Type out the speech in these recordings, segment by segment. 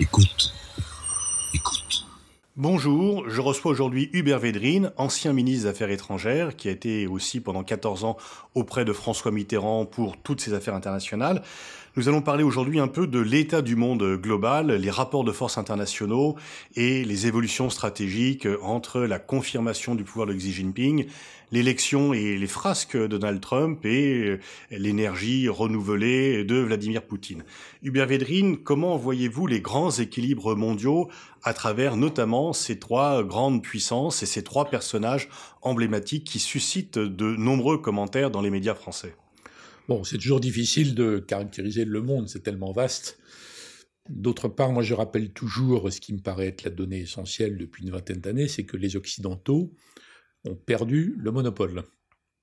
Écoute. Bonjour, je reçois aujourd'hui Hubert Védrine, ancien ministre des Affaires étrangères, qui a été aussi pendant 14 ans auprès de François Mitterrand pour toutes ses affaires internationales. Nous allons parler aujourd'hui un peu de l'état du monde global, les rapports de force internationaux et les évolutions stratégiques entre la confirmation du pouvoir de Xi Jinping, l'élection et les frasques de Donald Trump et euh, l'énergie renouvelée de Vladimir Poutine. Hubert Védrine, comment voyez-vous les grands équilibres mondiaux à travers notamment ces trois grandes puissances et ces trois personnages emblématiques qui suscitent de nombreux commentaires dans les médias français Bon, c'est toujours difficile de caractériser le monde, c'est tellement vaste. D'autre part, moi je rappelle toujours ce qui me paraît être la donnée essentielle depuis une vingtaine d'années, c'est que les Occidentaux ont perdu le monopole.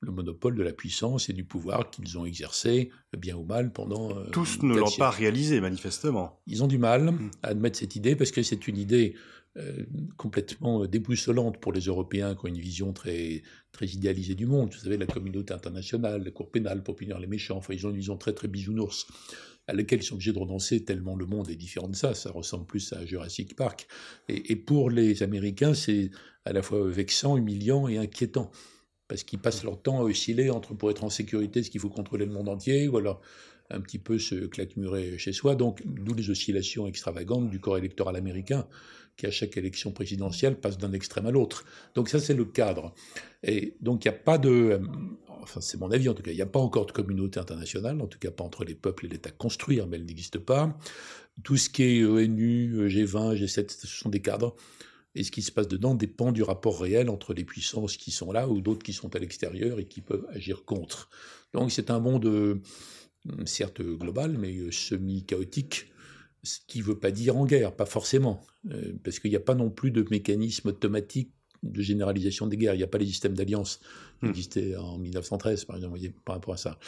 Le monopole de la puissance et du pouvoir qu'ils ont exercé, bien ou mal, pendant... Euh, Tous ne l'ont pas réalisé, manifestement. Ils ont du mal hmm. à admettre cette idée parce que c'est une idée euh, complètement euh, déboussolante pour les Européens qui ont une vision très, très idéalisée du monde. Vous savez, la communauté internationale, la Cour pénale pour punir les méchants, enfin, ils ont une vision très, très bisounours à laquelle ils sont obligés de renoncer tellement le monde est différent de ça. Ça ressemble plus à Jurassic Park. Et, et pour les Américains, c'est à la fois vexant, humiliant et inquiétant. Parce qu'ils passent leur temps à osciller entre pour être en sécurité, ce qu'il faut contrôler le monde entier, ou alors un petit peu se claquemurer chez soi. Donc, d'où les oscillations extravagantes du corps électoral américain, qui, à chaque élection présidentielle, passe d'un extrême à l'autre. Donc ça, c'est le cadre. Et donc il n'y a pas de... Euh, enfin, c'est mon avis en tout cas, il n'y a pas encore de communauté internationale, en tout cas pas entre les peuples et l'État construire, hein, mais elle n'existe pas. Tout ce qui est ONU, G20, G7, ce sont des cadres. Et ce qui se passe dedans dépend du rapport réel entre les puissances qui sont là ou d'autres qui sont à l'extérieur et qui peuvent agir contre. Donc c'est un monde, euh, certes euh, global, mais semi-chaotique ce qui ne veut pas dire en guerre, pas forcément, euh, parce qu'il n'y a pas non plus de mécanisme automatique de généralisation des guerres. Il n'y a pas les systèmes d'alliance qui hmm. existaient en 1913, par exemple, par rapport à ça.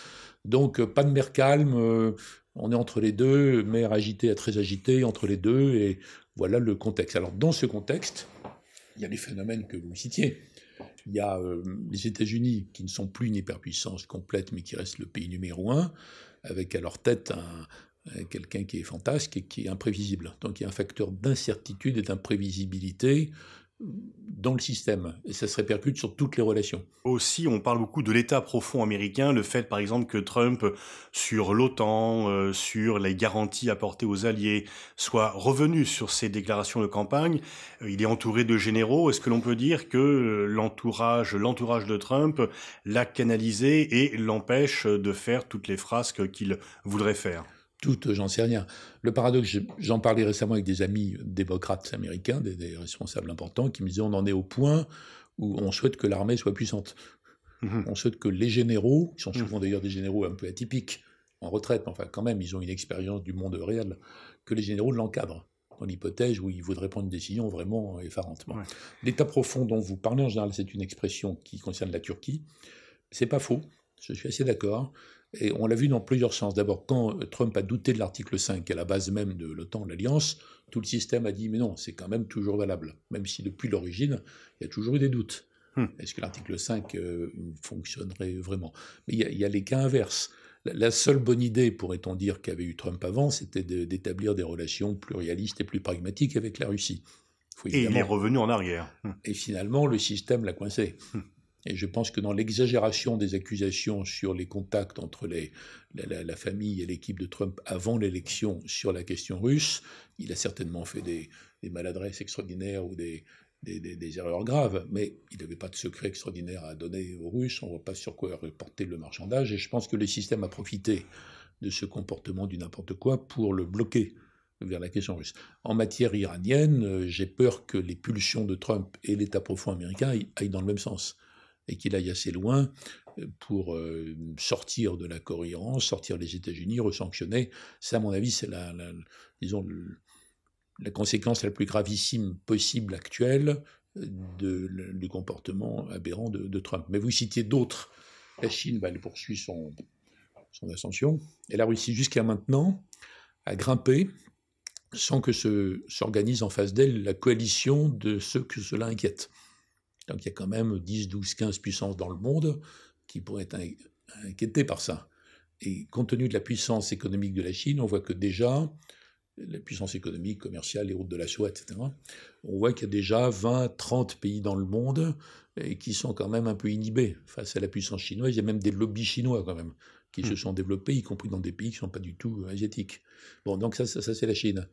Donc, euh, pas de mer calme, euh, on est entre les deux, mer agitée à très agitée, entre les deux, et voilà le contexte. Alors, dans ce contexte, il y a les phénomènes que vous citiez. Il y a les États-Unis, qui ne sont plus une hyperpuissance complète, mais qui restent le pays numéro un, avec à leur tête un, euh, quelqu'un qui est fantasque et qui est imprévisible. Donc il y a un facteur d'incertitude et d'imprévisibilité euh, dans le système, et ça se répercute sur toutes les relations. Aussi, on parle beaucoup de l'état profond américain, le fait par exemple que Trump, sur l'OTAN, euh, sur les garanties apportées aux alliés, soit revenu sur ses déclarations de campagne. Il est entouré de généraux. Est-ce que l'on peut dire que l'entourage, l'entourage de Trump l'a canalisé et l'empêche de faire toutes les frasques qu'il voudrait faire toutes, j'en sais rien. Le paradoxe, j'en parlais récemment avec des amis démocrates américains, des, responsables importants, qui me disaient on en est au point où on souhaite que l'armée soit puissante. Mhm. On souhaite que les généraux, qui sont mhm. souvent d'ailleurs des généraux un peu atypiques, en retraite, mais enfin quand même, ils ont une expérience du monde réel, que les généraux l'encadrent dans l'hypothèse où ils voudraient prendre une décision vraiment effarante. L'état profond dont vous parlez en général, c'est une expression qui concerne la Turquie. C'est pas faux, je suis assez d'accord. Et on l'a vu dans plusieurs sens. D'abord, quand euh, Trump a douté de l'article 5, à la base même de l'OTAN, de l'Alliance, tout le système a dit mais non, c'est quand même toujours valable, même si depuis l'origine, il y a toujours eu des doutes. Hmm. Est-ce que l'article 5 euh, fonctionnerait vraiment Mais il y, a les cas inverses. La, seule bonne idée, pourrait-on dire, qu'avait eu Trump avant, c'était d'établir des relations plus réalistes et plus pragmatiques avec la Russie. et il est revenu en arrière. Hmm. Et finalement, le système l'a coincé. Hmm. Et je pense que dans l'exagération des accusations sur les contacts entre les, la, famille et l'équipe de Trump avant l'élection sur la question russe, il a certainement fait des, maladresses extraordinaires ou des, des, des erreurs graves, mais il n'avait pas de secret extraordinaire à donner aux Russes, on ne voit pas sur quoi reporter le marchandage, et je pense que le système a profité de ce comportement du n'importe quoi pour le bloquer vers la question russe. En matière iranienne, euh, j'ai peur que les pulsions de Trump et l'État profond américain aillent dans le même sens et qu'il aille assez loin euh, pour euh, sortir de la cohérence, sortir les États-Unis, resanctionner. Ça, à mon avis, c'est la, la, disons, la conséquence la plus gravissime possible actuelle euh, du comportement aberrant de, Trump. Mais vous citiez d'autres. La Chine, elle poursuit son, son ascension. Et la Russie, jusqu'à maintenant, a grimpé sans que s'organise en face d'elle la coalition de ceux que cela inquiète. Donc il y a quand même 10, 12, 15 puissances dans le monde qui pourraient être inquiétées par ça. Et compte tenu de la puissance économique de la Chine, on voit que déjà, la puissance économique, commerciale, les routes de la soie, etc., on voit qu'il y a déjà 20, 30 pays dans le monde euh, et qui sont quand même un peu inhibés face à la puissance chinoise. Il y a même des lobbies chinois quand même qui se hmm. sont développés, y compris dans des pays qui ne sont pas du tout euh, asiatiques. Bon, donc ça, ça c'est la Chine.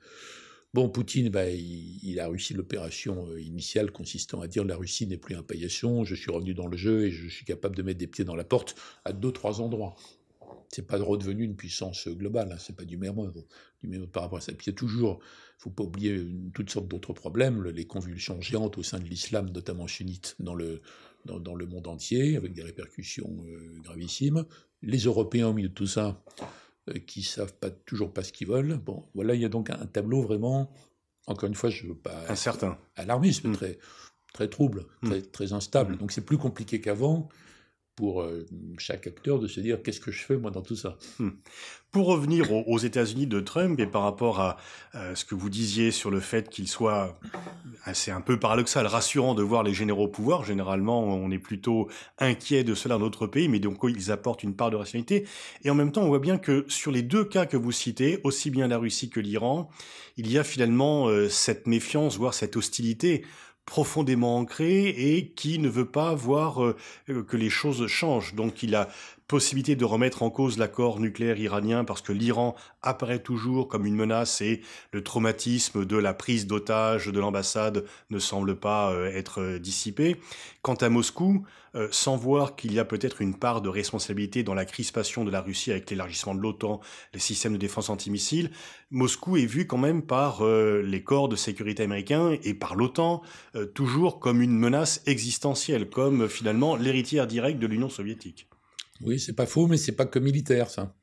Bon, Poutine, bah, il, a réussi l'opération euh, initiale consistant à dire la Russie n'est plus un paillasson, je suis revenu dans le jeu et je suis capable de mettre des pieds dans la porte à deux, trois endroits. C'est pas redevenu une puissance euh, globale, ce hein, c'est pas du même du même par rapport à ça. Puis il y a toujours, faut pas oublier une, toutes sortes d'autres problèmes, les convulsions géantes au sein de l'islam, notamment sunnite, dans le, dans, le monde entier, avec des répercussions euh, gravissimes. Les Européens au milieu de tout ça, euh, qui savent pas toujours pas ce qu'ils veulent. Bon, voilà, il y a donc un tableau vraiment, encore une fois, je veux pas incertain, alarmiste, hmm. très très trouble, hmm. très instable. Hmm. Donc c'est plus compliqué qu'avant pour euh, chaque acteur de se dire qu'est-ce que je fais moi dans tout ça. Hmm. Pour revenir aux États-Unis de Trump et par rapport à, ce que vous disiez sur le fait qu'il soit, assez euh, un peu paradoxal, rassurant de voir les généraux au pouvoir. Généralement, on est plutôt inquiet de cela dans notre pays, mais donc ils apportent une part de rationalité. Et en même temps, on voit bien que sur les deux cas que vous citez, aussi bien la Russie que l'Iran, il y a finalement euh, cette méfiance, voire cette hostilité profondément ancré et qui ne veut pas voir euh, que les choses changent. Donc il a possibilité de remettre en cause l'accord nucléaire iranien parce que l'Iran apparaît toujours comme une menace et le traumatisme de la prise d'otage de l'ambassade ne semble pas euh, être euh, dissipé. Quant à Moscou, euh, sans voir qu'il y a peut-être une part de responsabilité dans la crispation de la Russie avec l'élargissement de l'OTAN, les systèmes de défense antimissile, Moscou est vu quand même par les corps de sécurité américains et par l'OTAN toujours comme une menace existentielle, comme finalement l'héritière directe de l'Union soviétique. Oui, c'est pas faux, mais c'est pas que militaire, ça.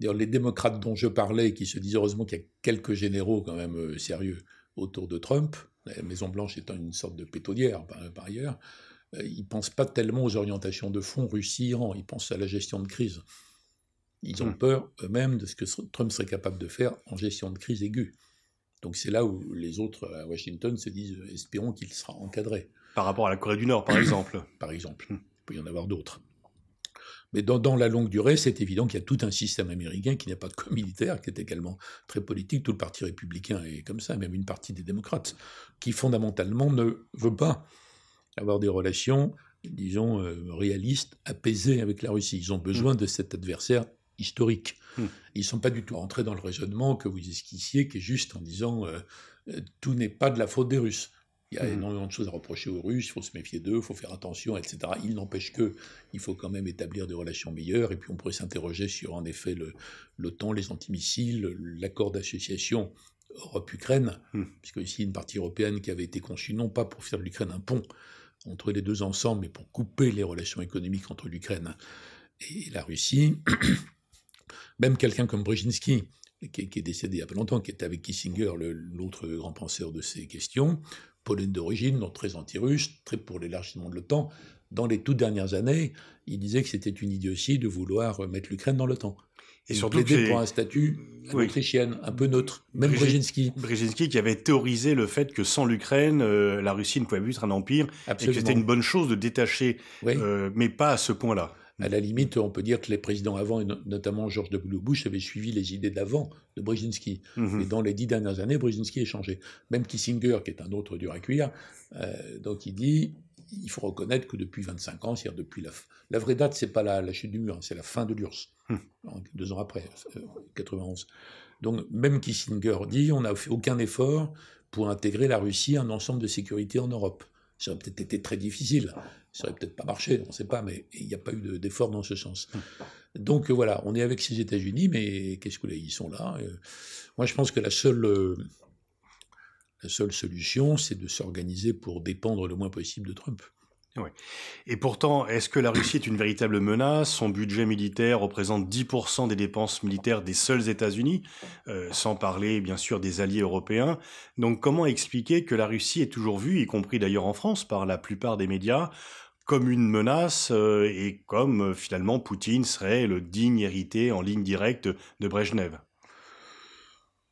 Les démocrates dont je parlais, qui se disent heureusement qu'il y a quelques généraux quand même euh, sérieux autour de Trump, la Maison-Blanche étant une sorte de pétaudière par, euh, ailleurs, euh, ils ne pensent pas tellement aux orientations de fond Russie-Iran, ils pensent à la gestion de crise. Ils ont hmm. peur eux-mêmes de ce que Trump serait capable de faire en gestion de crise aiguë. Donc c'est là où les autres à Washington se disent espérons qu'il sera encadré. Par rapport à la Corée du Nord, par exemple. par exemple. Hmm. Il peut y en avoir d'autres. Mais dans, la longue durée, c'est évident qu'il y a tout un système américain qui n'est pas que militaire, qui est également très politique. Tout le parti républicain est comme ça, même une partie des démocrates, qui fondamentalement ne veut pas avoir des relations, disons, euh, réalistes, apaisées avec la Russie. Ils ont hmm. besoin de cet adversaire historique. Hmm. Ils ne sont pas du tout entrés dans le raisonnement que vous esquissiez, qui est juste en disant euh, euh, tout n'est pas de la faute des Russes. Il y a hmm. énormément de choses à reprocher aux Russes, il faut se méfier d'eux, il faut faire attention, etc. Il n'empêche que il faut quand même établir des relations meilleures, et puis on pourrait s'interroger sur, en effet, l'OTAN, les antimissiles, l'accord d'association Europe-Ukraine, hmm. puisque ici, une partie européenne qui avait été conçue non pas pour faire de l'Ukraine un pont entre les deux ensembles, mais pour couper les relations économiques entre l'Ukraine et la Russie. même quelqu'un comme Brzezinski, qui, est décédé il n'y a pas longtemps, qui était avec Kissinger, l'autre grand penseur de ces questions, Pologne d'origine, donc très anti-russe, très pour l'élargissement de l'OTAN. Dans les toutes dernières années, il disait que c'était une idiotie de vouloir mettre l'Ukraine dans l'OTAN. Et il surtout pour un statut autrichien, un peu neutre, même Brzezinski. Brzezinski qui avait théorisé le fait que sans l'Ukraine, euh, la Russie ne pouvait plus être un empire, et que c'était une bonne chose de détacher, euh, mais pas à ce point-là. À la limite, on peut dire que les présidents avant, et notamment George W. Bush, avaient suivi les idées d'avant de Brzezinski. Et mhm. dans les dix dernières années, Brzezinski est changé. Même Kissinger, qui est un autre dur à euh, donc il dit il faut reconnaître que depuis 25 ans, c'est-à-dire depuis la, vraie date, c'est pas la, chute du mur, hein, c'est la fin de l'URSS, hmm. deux ans après, 91. Euh, donc même Kissinger dit on n'a fait aucun effort pour intégrer la Russie à un ensemble de sécurité en Europe. Ça aurait peut-être été très difficile. Ça aurait peut-être pas marché, on ne sait pas, mais il n'y a pas eu d'effort dans ce sens. Hum. Donc voilà, on est avec ces États-Unis, mais qu'est-ce que ils sont là. Euh, moi, je pense que la seule, euh, la seule solution, c'est de s'organiser pour dépendre le moins possible de Trump. Et pourtant, est-ce que la Russie est une véritable menace Son budget militaire représente 10% des dépenses militaires des seuls États-Unis, euh, sans parler bien sûr des alliés européens. Donc comment expliquer que la Russie est toujours vue, y compris d'ailleurs en France par la plupart des médias, comme une menace euh, et comme euh, finalement Poutine serait le digne hérité en ligne directe de Brejnev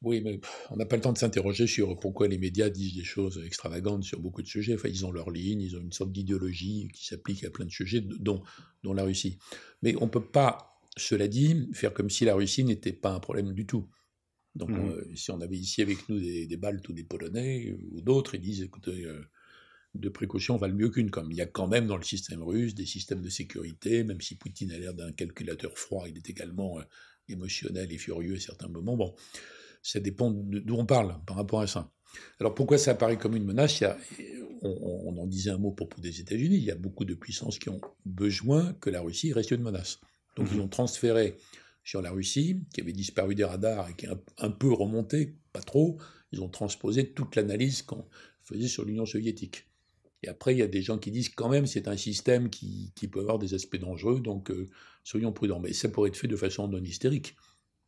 oui, mais on n'a pas le temps de s'interroger sur pourquoi les médias disent des choses extravagantes sur beaucoup de sujets. Enfin, ils ont leur ligne, ils ont une sorte d'idéologie qui s'applique à plein de sujets, dont, dont la Russie. Mais on ne peut pas, cela dit, faire comme si la Russie n'était pas un problème du tout. Donc, mmh. euh, si on avait ici avec nous des, Baltes ou des Polonais ou d'autres, ils disent écoutez, euh, deux précautions valent mieux qu'une. Comme il y a quand même dans le système russe des systèmes de sécurité, même si Poutine a l'air d'un calculateur froid, il est également euh, émotionnel et furieux à certains moments. Bon, ça dépend d'où on parle par rapport à ça. Alors pourquoi ça apparaît comme une menace on, en disait un mot pour propos des États-Unis. Il y a beaucoup de puissances qui ont besoin que la Russie reste une menace. Donc ils mhm. ont transféré sur la Russie, qui avait disparu des radars et qui est un, peu remontée, pas trop. Ils ont transposé toute l'analyse qu'on faisait sur l'Union soviétique. Et après, il y a des gens qui disent quand même c'est un système qui, peut avoir des aspects dangereux, donc euh, soyons prudents. Mais ça pourrait être fait de façon non hystérique,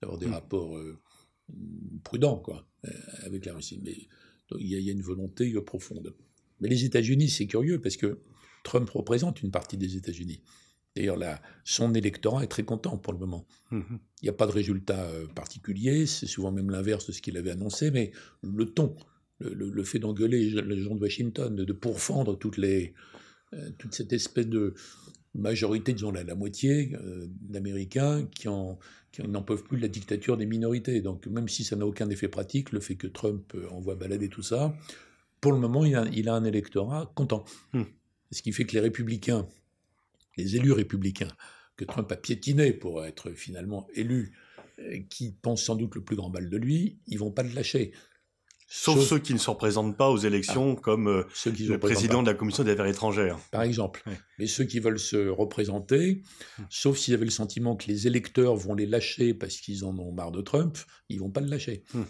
d'avoir des mm. rapports euh, prudent quoi, euh, avec la Russie. Mais il y, a une volonté euh, profonde. Mais les États-Unis, c'est curieux parce que Trump représente une partie des États-Unis. D'ailleurs, son électorat est très content pour le moment. Mm-hmm. Il n'y a pas de résultat euh, particulier, c'est souvent même l'inverse de ce qu'il avait annoncé, mais le ton, le, fait d'engueuler les gens de Washington, de pourfendre toutes les, toute cette espèce de, majorité, disons la, moitié euh, d'Américains qui, n'en peuvent plus de la dictature des minorités. Donc même si ça n'a aucun effet pratique, le fait que Trump euh, envoie balader tout ça, pour le moment, il a, il a un électorat content. Hmm. Ce qui fait que les républicains, les élus républicains, que Trump a piétiné pour être finalement élu, euh, qui pensent sans doute le plus grand mal de lui, ils vont pas le lâcher. Sauf ceux qui ne se représentent pas aux élections, ah, comme euh, ceux qui le président de la Commission des affaires étrangères. Par exemple. Mais ceux qui veulent se représenter, hum. sauf s'ils avaient le sentiment que les électeurs vont les lâcher parce qu'ils en ont marre de Trump, ils vont pas le lâcher. Hum.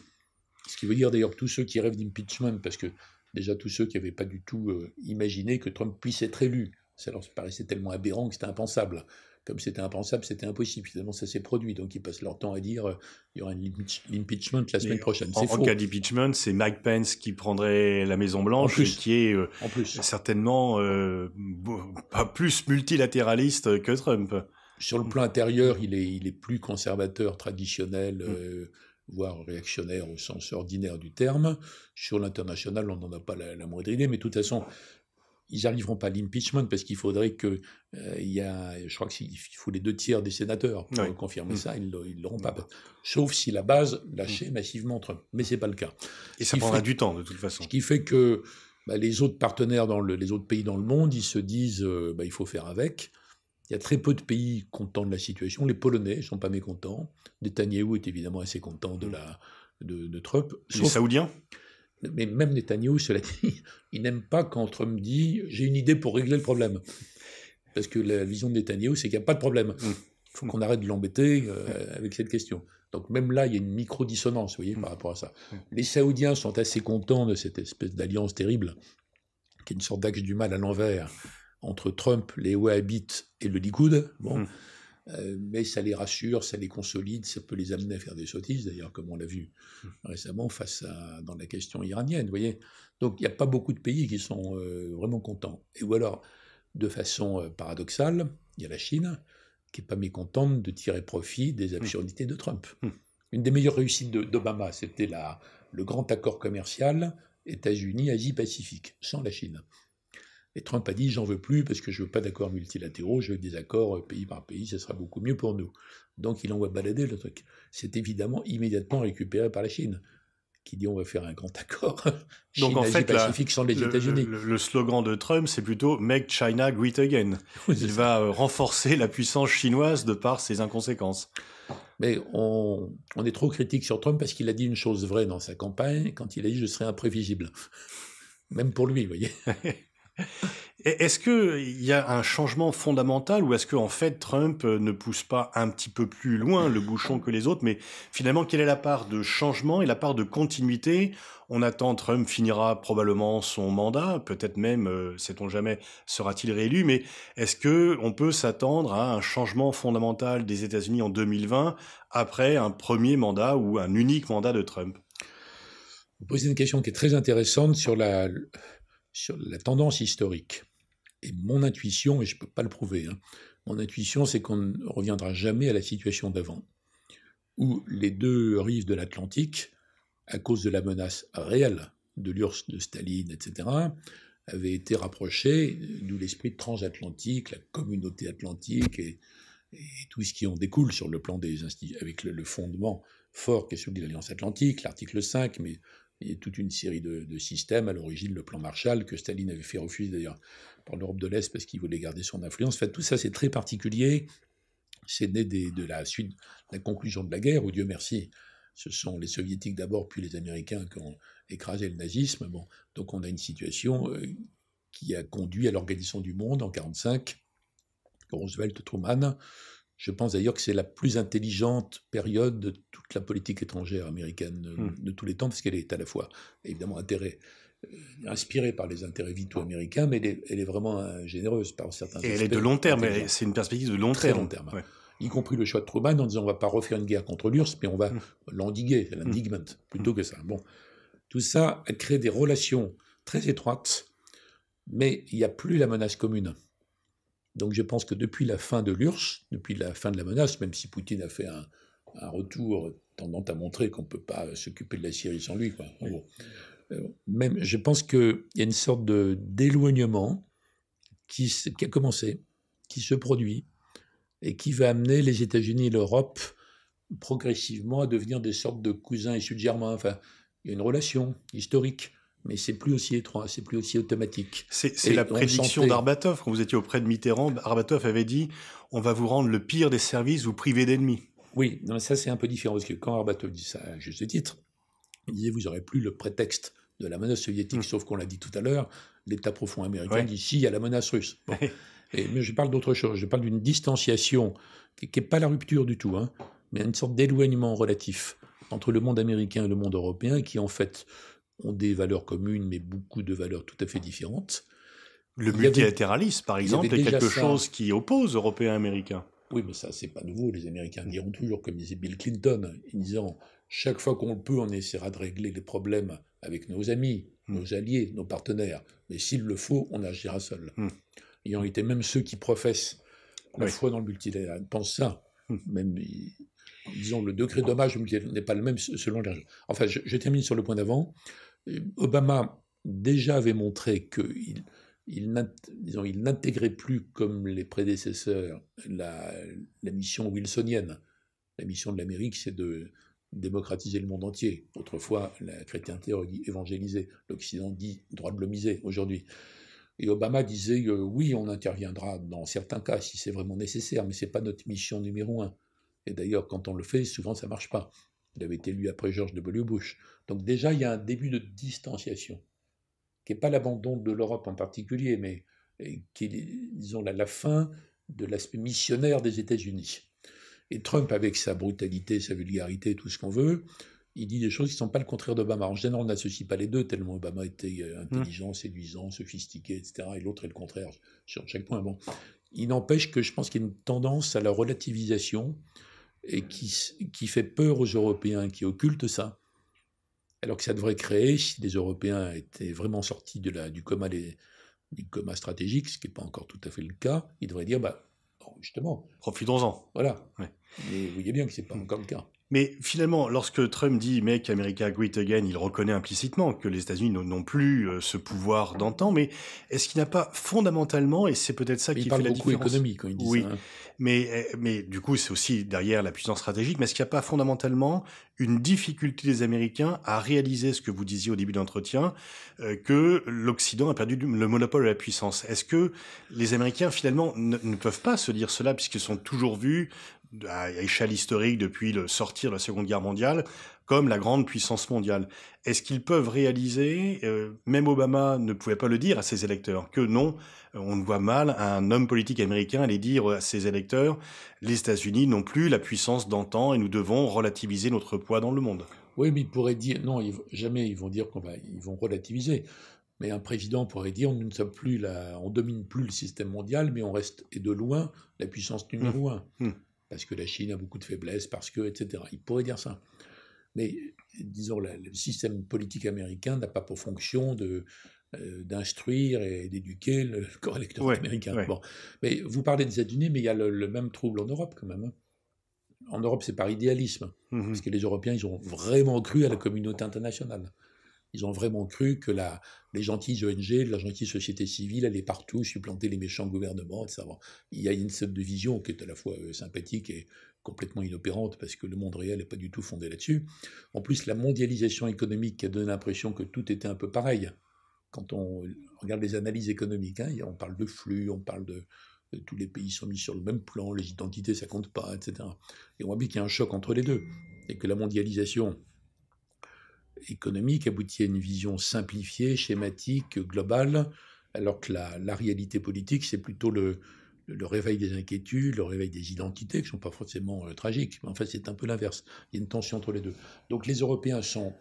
Ce qui veut dire d'ailleurs tous ceux qui rêvent d'impeachment, parce que déjà tous ceux qui n'avaient pas du tout euh, imaginé que Trump puisse être élu, ça leur paraissait tellement aberrant que c'était impensable comme c'était impensable, c'était impossible. Finalement, ça s'est produit. Donc, ils passent leur temps à dire qu'il euh, il y aura un impeachment la semaine prochaine. En, cas d'impeachment, c'est Mike Pence qui prendrait la Maison Blanche, qui est euh, certainement euh, pas plus multilatéraliste que Trump. Sur le plan intérieur, il est, plus conservateur traditionnel. Mm. voire réactionnaire au sens ordinaire du terme. Sur l'international, on n'en a pas la, la, moindre idée, mais de toute façon, ils n'arriveront pas à l'impeachment parce qu'il faudrait que euh, il y a, je crois qu'il faut les deux tiers des sénateurs pour confirmer mmh. ça, ils ne l'auront pas. Sauf si la base lâchait mmh. massivement Trump, Mais ce n'est pas le cas. Et ça prendra du temps de toute façon. Ce qui fait que bah, les autres partenaires, dans les autres pays dans le monde, ils se disent euh, bah, il faut faire avec. Il y a très peu de pays contents de la situation. Les Polonais ne sont pas mécontents. Netanyahu est évidemment assez content de, mmh. la, de, Trump. les Saoudiens mais même Netanyahu, cela dit, il n'aime pas quand Trump dit j'ai une idée pour régler le problème. Parce que la vision de Netanyahu, c'est qu'il n'y a pas de problème. Il mm. faut qu'on arrête de l'embêter euh, avec cette question. Donc même là, il y a une micro-dissonance, vous voyez, par rapport à ça. Mm. Les Saoudiens sont assez contents de cette espèce d'alliance terrible, qui est une sorte d'axe du mal à l'envers, entre Trump, les Wahhabites et le Likoud. Bon. Mm. Euh, mais ça les rassure, ça les consolide, ça peut les amener à faire des sottises, d'ailleurs, comme on l'a vu mmh. récemment face à, dans la question iranienne, voyez. Donc il n'y a pas beaucoup de pays qui sont euh, vraiment contents. Et ou alors, de façon euh, paradoxale, il y a la Chine qui n'est pas mécontente de tirer profit des mmh. absurdités de Trump. Mmh. Une des meilleures réussites d'Obama, c'était le grand accord commercial États-Unis-Asie-Pacifique, sans la Chine. Et Trump a dit j'en veux plus parce que je veux pas d'accords multilatéraux, je veux des accords euh, pays par pays, ce sera beaucoup mieux pour nous. Donc il envoie balader le truc. C'est évidemment immédiatement récupéré par la Chine qui dit on va faire un grand accord. Chine, Donc en fait, la, sans les États-Unis. le, slogan de Trump, c'est plutôt Make China Great Again. Il va euh, renforcer la puissance chinoise de par ses inconséquences. Mais on, on est trop critique sur Trump parce qu'il a dit une chose vraie dans sa campagne quand il a dit je serai imprévisible. Même pour lui, vous voyez. Est-ce qu'il y a un changement fondamental ou est-ce qu'en fait Trump euh, ne pousse pas un petit peu plus loin le bouchon que les autres Mais finalement, quelle est la part de changement et la part de continuité On attend Trump finira probablement son mandat, peut-être même, euh, sait-on jamais, sera-t-il réélu. Mais est-ce que on peut s'attendre à un changement fondamental des États-Unis en 2020 après un premier mandat ou un unique mandat de Trump Vous posez une question qui est très intéressante sur la sur la tendance historique. Et mon intuition, et je ne peux pas le prouver, hein, mon intuition, c'est qu'on ne reviendra jamais à la situation d'avant, où les deux rives de l'Atlantique, à cause de la menace réelle de l'URSS, de Staline, etc., avaient été rapprochées, d'où l'esprit transatlantique, la communauté atlantique et, tout ce qui en découle sur le plan des avec le, le fondement fort qui est celui de l'Alliance atlantique, l'article 5, mais il y a toute une série de, systèmes, à l'origine le plan Marshall, que Staline avait fait refuser d'ailleurs par l'Europe de l'Est parce qu'il voulait garder son influence. tout ça, c'est très particulier. C'est né de la suite, la conclusion de la guerre, où Dieu merci, ce sont les soviétiques d'abord, puis les américains qui ont écrasé le nazisme. Bon, donc on a une situation euh, qui a conduit à l'organisation du monde en 1945, Roosevelt, Truman, je pense d'ailleurs que c'est la plus intelligente période de toute la politique étrangère américaine euh, hmm. de, tous les temps, parce qu'elle est à la fois, évidemment, intérêt, euh, inspirée par les intérêts vitaux américains, mais elle est, vraiment euh, généreuse par certains Et elle est de long terme, c'est une perspective de long Très Long terme. Y compris le choix de Truman en disant on va pas refaire une guerre contre l'URSS, mais on va hmm. l'endiguer, l'indigment, hmm. plutôt que ça. Bon, tout ça a créé des relations très étroites, mais il n'y a plus la menace commune. Donc je pense que depuis la fin de l'URSS, depuis la fin de la menace, même si Poutine a fait un, retour tendant à montrer qu'on ne peut pas s'occuper de la Syrie sans lui, euh, même, je pense qu'il y a une sorte d'éloignement qui, a commencé, qui se produit, et qui va amener les États-Unis et l'Europe progressivement à devenir des sortes de cousins et sud-germains. Enfin, il y a une relation historique mais c'est plus aussi étroit, c'est plus aussi automatique. C'est la prédiction d'Arbatov. Quand vous étiez auprès de Mitterrand, Arbatov avait dit on va vous rendre le pire des services, vous privez d'ennemis. Oui, non, ça c'est un peu différent, parce que quand Arbatov dit ça, à juste titre, il disait vous n'aurez plus le prétexte de la menace soviétique, hmm. sauf qu'on l'a dit tout à l'heure, l'État profond américain dit si, il y a la menace russe. Et, mais je parle d'autre chose, je parle d'une distanciation qui n'est pas la rupture du tout, hein, mais une sorte d'éloignement relatif entre le monde américain et le monde européen qui en fait ont des valeurs communes, mais beaucoup de valeurs tout à fait différentes. Le multilatéralisme, par exemple, est quelque chose qui oppose Européens et Américains. Oui, mais ça, c'est pas nouveau. Les Américains diront toujours, comme disait Bill Clinton, en disant chaque fois qu'on le peut, on essaiera de régler les problèmes avec nos amis, hmm. nos alliés, nos partenaires. Mais s'il le faut, on agira seul. ayant hmm. été en même ceux qui professent la foi dans le multilatéralisme pensent ça. Hmm. Même, disons, le degré d'hommage n'est pas le même selon les. Enfin, je termine sur le point d'avant. Obama déjà avait montré qu'il il, n'intégrait plus, comme les prédécesseurs, la, mission wilsonienne. La mission de l'Amérique, c'est de démocratiser le monde entier. Autrefois, la chrétienté aurait L'Occident dit droit de l'homiser aujourd'hui. Et Obama disait oui, on interviendra dans certains cas si c'est vraiment nécessaire, mais ce n'est pas notre mission numéro un. Et d'ailleurs, quand on le fait, souvent ça ne marche pas. Il avait été élu après George W. Bush. Donc déjà, il y a un début de distanciation, qui n'est pas l'abandon de l'Europe en particulier, mais qui est, disons, la, fin de l'aspect missionnaire des États-Unis. Et Trump, avec sa brutalité, sa vulgarité, tout ce qu'on veut, il dit des choses qui ne sont pas le contraire d'Obama. En général, on n'associe pas les deux, tellement Obama était euh, intelligent, mmh. séduisant, sophistiqué, etc. Et l'autre est le contraire sur chaque point. Bon. Il n'empêche que je pense qu'il y a une tendance à la relativisation et qui, qui fait peur aux Européens, qui occulte ça, alors que ça devrait créer, si les Européens étaient vraiment sortis de la, du, coma du coma stratégique, ce qui n'est pas encore tout à fait le cas, ils devraient dire, bah, justement. Profitons-en. Voilà. Mais vous voyez bien que ce n'est pas mmh. encore le cas. Mais finalement, lorsque Trump dit Make America Great Again, il reconnaît implicitement que les États-Unis n'ont plus euh, ce pouvoir d'antan, mais est-ce qu'il n'a pas fondamentalement, et c'est peut-être ça qui fait la différence économique, quand il dit oui, ça. Hein. Mais, eh, mais du coup, c'est aussi derrière la puissance stratégique, mais est-ce qu'il n'y a pas fondamentalement une difficulté des Américains à réaliser ce que vous disiez au début de l'entretien, euh, que l'Occident a perdu le monopole de la puissance Est-ce que les Américains, finalement, ne peuvent pas se dire cela, puisqu'ils sont toujours vus à échelle historique depuis le sortir de la Seconde Guerre mondiale comme la grande puissance mondiale. Est-ce qu'ils peuvent réaliser, euh, même Obama ne pouvait pas le dire à ses électeurs, que non, on voit mal un homme politique américain aller dire à ses électeurs, les États-Unis n'ont plus la puissance d'antan et nous devons relativiser notre poids dans le monde. Oui, mais ils pourraient dire, non, jamais ils vont dire qu'on va, ils vont relativiser. Mais un président pourrait dire nous ne sommes plus on domine plus le système mondial, mais on reste et de loin la puissance numéro mmh. un. Mmh parce que la Chine a beaucoup de faiblesses, parce que, etc. Il pourrait dire ça. Mais disons, le système politique américain n'a pas pour fonction de, euh, d'instruire et d'éduquer le corps électoral américain. Bon. Mais vous parlez des États-Unis, mais il y a le, même trouble en Europe quand même. Hein. En Europe, c'est par idéalisme, mmh parce que les Européens, ils ont vraiment cru à la communauté internationale. Ils ont vraiment cru que la, les gentilles ONG, la gentille société civile allaient partout supplanter les méchants gouvernements, etc. Il y a une sorte de vision qui est à la fois euh, sympathique et complètement inopérante parce que le monde réel n'est pas du tout fondé là-dessus. En plus, la mondialisation économique qui a donné l'impression que tout était un peu pareil. Quand on regarde les analyses économiques, hein, on parle de flux, on parle de, tous les pays sont mis sur le même plan, les identités ça compte pas, etc. Et on voit bien qu'il y a un choc entre les deux, et que la mondialisation économique aboutit à une vision simplifiée, schématique, globale, alors que la, réalité politique, c'est plutôt le, le réveil des inquiétudes, le réveil des identités, qui sont pas forcément euh, tragiques. En fait, c'est un peu l'inverse. Il y a une tension entre les deux. Donc les Européens sont,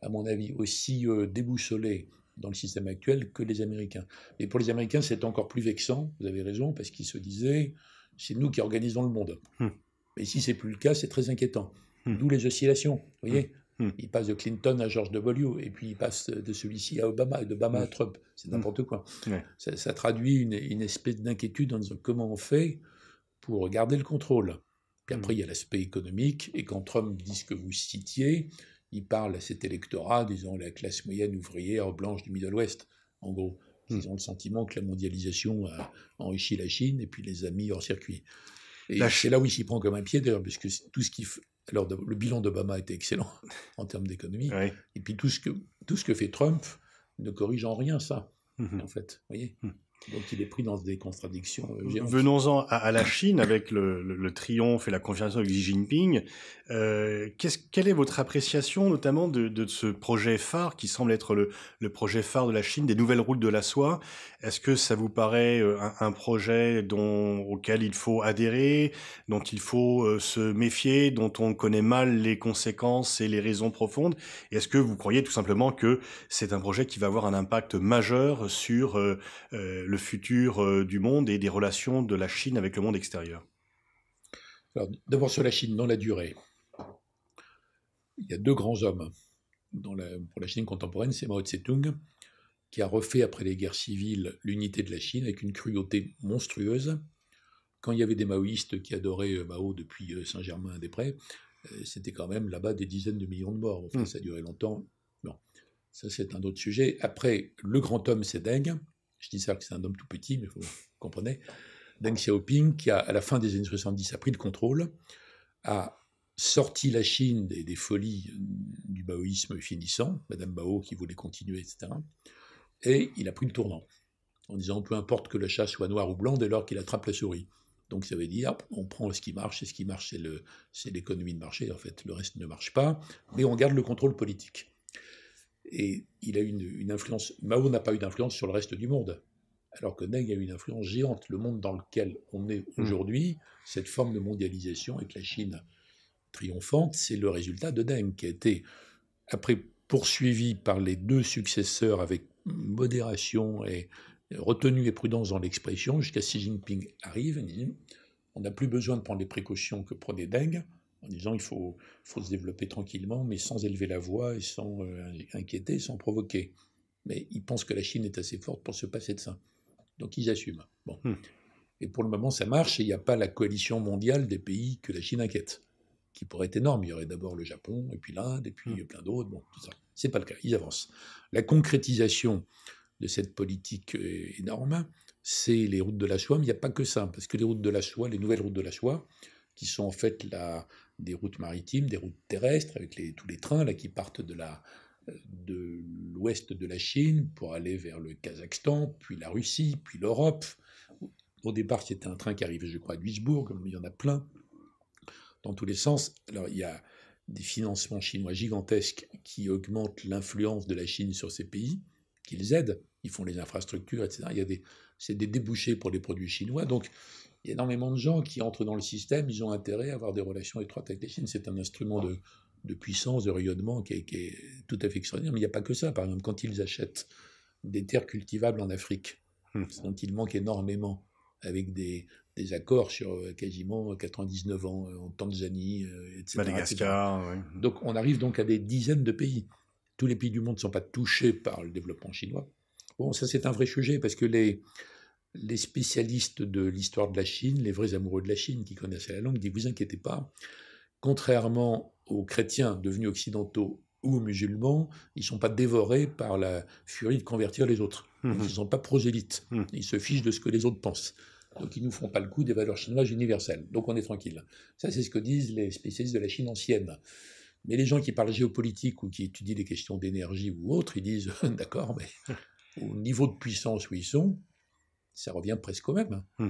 à mon avis, aussi euh, déboussolés dans le système actuel que les Américains. Mais pour les Américains, c'est encore plus vexant, vous avez raison, parce qu'ils se disaient, c'est nous qui organisons le monde. Hum. Mais si si c'est plus le cas, c'est très inquiétant. Hum. D'où les oscillations, vous voyez hum. Hmm. Il passe de Clinton à George W. Et puis il passe de celui-ci à Obama et Obama à hmm. Trump. C'est hmm. n'importe quoi. Ça, traduit une, espèce d'inquiétude en disant comment on fait pour garder le contrôle. Puis après, il y a l'aspect économique. Et quand Trump dit ce que vous citiez, il parle à cet électorat, disons la classe moyenne ouvrière blanche du Middle-Ouest, en gros. Ils ont le sentiment que la mondialisation a enrichi la Chine et puis les amis mis hors circuit. Et c'est là où il s'y prend comme un pied d'ailleurs, puisque tout ce qui alors, le bilan d'Obama était excellent en termes d'économie. Et puis, tout ce, que, tout ce que fait Trump ne corrige en rien ça, mmh en fait. Voyez mmh. Donc il est pris dans des contradictions euh, Venons-en à, la Chine avec le, triomphe et la confiance avec Xi Jinping. Euh, quelle est votre appréciation notamment de, ce projet phare qui semble être le, projet phare de la Chine, des nouvelles routes de la soie Est-ce que ça vous paraît euh, un, projet dont, auquel il faut adhérer, dont il faut se méfier, dont on connaît mal les conséquences et les raisons profondes Est-ce que vous croyez tout simplement que c'est un projet qui va avoir un impact majeur sur le le futur euh, du monde et des relations de la Chine avec le monde extérieur Alors, d'abord sur la Chine, dans la durée. Il y a deux grands hommes dans la, pour la Chine contemporaine, c'est Mao Tse-tung, qui a refait après les guerres civiles l'unité de la Chine avec une cruauté monstrueuse. Quand il y avait des maoïstes qui adoraient euh, Mao depuis euh, Saint-Germain-des-Prés, c'était quand même là-bas des dizaines de millions de morts. Enfin, hmm. ça a duré longtemps. Bon, ça c'est un autre sujet. Après, le grand homme, c'est Deng, je dis ça que c'est un homme tout petit, mais vous comprenez, Deng Xiaoping, qui à la fin des années 70, a pris le contrôle, a sorti la Chine des, folies euh, du baoïsme finissant, Madame Bao qui voulait continuer, etc. Et il a pris le tournant, en disant peu importe que le chat soit noir ou blanc dès lors qu'il attrape la souris. Donc ça veut dire on prend ce qui marche, et ce qui marche, c'est l'économie de marché, en fait, le reste ne marche pas, mais on garde le contrôle politique. Et il a eu une, influence. Mao n'a pas eu d'influence sur le reste du monde, alors que Deng a eu une influence géante. Le monde dans lequel on est hmm. aujourd'hui, cette forme de mondialisation avec la Chine triomphante, c'est le résultat de Deng, qui a été, après poursuivi par les deux successeurs avec modération et retenue et prudence dans l'expression, jusqu'à Xi Jinping arrive on n'a plus besoin de prendre les précautions que prenait Deng en disant il faut, faut se développer tranquillement, mais sans élever la voix et sans euh, inquiéter, sans provoquer. Mais ils pensent que la Chine est assez forte pour se passer de ça. Donc ils assument. Bon. Hmm. Et pour le moment, ça marche et il n'y a pas la coalition mondiale des pays que la Chine inquiète, qui pourrait être énorme. Il y aurait d'abord le Japon, et puis l'Inde, et puis hmm. plein d'autres. Ce n'est C'est pas le cas. Ils avancent. La concrétisation de cette politique énorme, c'est les routes de la soie, mais il n'y a pas que ça, parce que les routes de la soie, les nouvelles routes de la soie, qui sont en fait la, des routes maritimes, des routes terrestres, avec les, tous les trains là, qui partent de euh, de l'ouest de la Chine pour aller vers le Kazakhstan, puis la Russie, puis l'Europe. Au départ, c'était un train qui arrivait, je crois, à Duisbourg, mais il y en a plein dans tous les sens. Alors, il y a des financements chinois gigantesques qui augmentent l'influence de la Chine sur ces pays, qu'ils aident. Ils font les infrastructures, etc. Il y a des, c'est des débouchés pour les produits chinois. Donc, il y a énormément de gens qui entrent dans le système, ils ont intérêt à avoir des relations étroites avec la Chine. C'est un instrument de, puissance, de rayonnement qui est, tout à fait extraordinaire. Mais il n'y a pas que ça. Par exemple, quand ils achètent des terres cultivables en Afrique, dont hmm. il manque énormément, avec des, accords sur euh, quasiment 99 ans euh, en Tanzanie, euh, etc. Madagascar, Oui. Donc on arrive donc à des dizaines de pays. Tous les pays du monde ne sont pas touchés par le développement chinois. Bon, ça c'est un vrai sujet parce que les, les spécialistes de l'histoire de la Chine, les vrais amoureux de la Chine qui connaissent la langue, disent Vous inquiétez pas, contrairement aux chrétiens devenus occidentaux ou musulmans, ils ne sont pas dévorés par la furie de convertir les autres. Mhm. Ils ne sont pas prosélytes. Mhm. Ils se fichent de ce que les autres pensent. Donc ils ne nous font pas le coup des valeurs chinoises universelles. Donc on est tranquille. Ça, c'est ce que disent les spécialistes de la Chine ancienne. Mais les gens qui parlent géopolitique ou qui étudient les questions d'énergie ou autres, ils disent D'accord, mais au niveau de puissance où ils sont, ça revient presque au même. Hmm.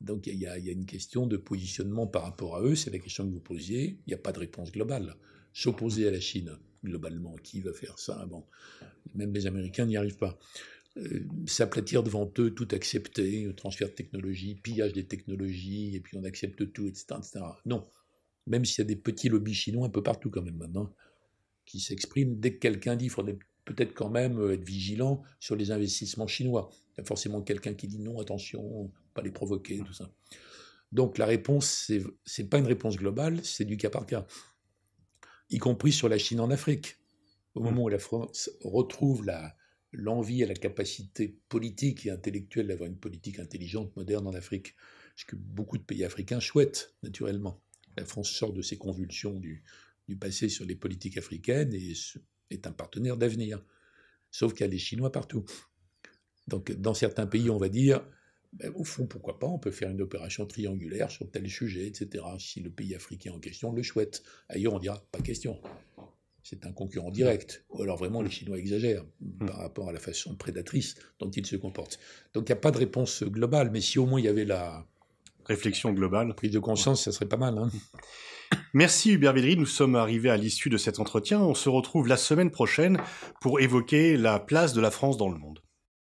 Donc il y, a une question de positionnement par rapport à eux, c'est la question que vous posiez, il n'y a pas de réponse globale. S'opposer à la Chine, globalement, qui va faire ça bon, Même les Américains n'y arrivent pas. Euh, s'aplatir devant eux, tout accepter, transfert de technologie, pillage des technologies, et puis on accepte tout, etc. etc. Non, même s'il y a des petits lobbies chinois un peu partout quand même maintenant, qui s'expriment, dès que quelqu'un dit, il faudrait peut-être quand même euh, être vigilant sur les investissements chinois forcément quelqu'un qui dit non, attention, pas les provoquer, tout ça. Donc la réponse, c'est pas une réponse globale, c'est du cas par cas, y compris sur la Chine en Afrique. Au mmh. moment où la France retrouve l'envie et la capacité politique et intellectuelle d'avoir une politique intelligente, moderne en Afrique, ce que beaucoup de pays africains souhaitent, naturellement. La France sort de ses convulsions du, passé sur les politiques africaines et est un partenaire d'avenir. Sauf qu'il y a les Chinois partout. Donc, dans certains pays, on va dire, ben, au fond, pourquoi pas, on peut faire une opération triangulaire sur tel sujet, etc. Si le pays africain en question le souhaite. Ailleurs, on dira, pas question. C'est un concurrent direct. Ou alors vraiment, les Chinois exagèrent hmm. par rapport à la façon prédatrice dont ils se comportent. Donc, il n'y a pas de réponse globale, mais si au moins il y avait la, réflexion globale. Prise de conscience, ça serait pas mal. Hein. Merci Hubert Védry, nous sommes arrivés à l'issue de cet entretien. On se retrouve la semaine prochaine pour évoquer la place de la France dans le monde.